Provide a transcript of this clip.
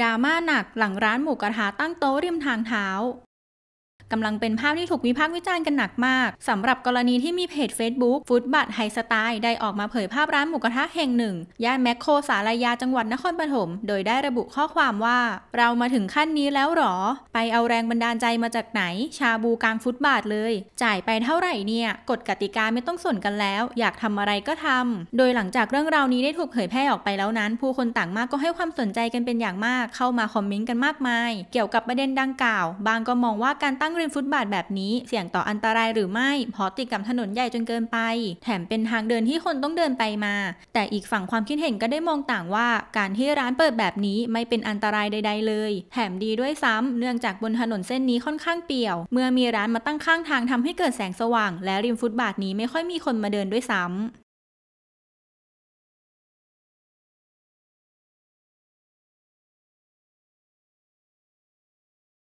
ดราม่าหนักหลังร้านหมูกระทะตั้งโต๊ะริมทางเท้ากำลังเป็นภาพที่ถูกวิพากษ์วิจารณ์กันหนักมากสำหรับกรณีที่มีเพจ Facebook ฟุตบัตไฮสไตล์ได้ออกมาเผยภาพร้านหมูกระทะแห่งหนึ่ง ย่านแมคโครสารยาจังหวัดนครปฐมโดยได้ระบุข้อความว่า เรามาถึงขั้นนี้แล้วหรอ ไปเอาแรงบันดาลใจมาจากไหน ชาบูกลางฟุตบาทเลย จ่ายไปเท่าไหร่เนี่ยกฎกติกาไม่ต้องสนกันแล้ว อยากทำอะไรก็ทำ โดยหลังจากเรื่องราวนี้ได้ถูกเผยแพร่ออกไปแล้วนั้น ผู้คนต่างมากก็ให้ความสนใจกันเป็นอย่างมาก เข้ามาคอมเมนต์กันมากมาย เกี่ยวกับประเด็นดังกล่าว บางก็มองว่าการตั้งริมฟุตบาทแบบนี้เสี่ยงต่ออันตรายหรือไม่เพราะติดกับถนนใหญ่จนเกินไป แถมเป็นทางเดินที่คนต้องเดินไปมา แต่อีกฝั่งความคิดเห็นก็ได้มองต่างว่า การที่ร้านเปิดแบบนี้ไม่เป็นอันตรายใด ๆ เลย แถมดีด้วยซ้ำ เนื่องจากบนถนนเส้นนี้ค่อนข้างเปี่ยว เมื่อมีร้านมาตั้งข้างทางทำให้เกิดแสงสว่าง และริมฟุตบาทนี้ไม่ค่อยมีคนมาเดินด้วยซ้ำ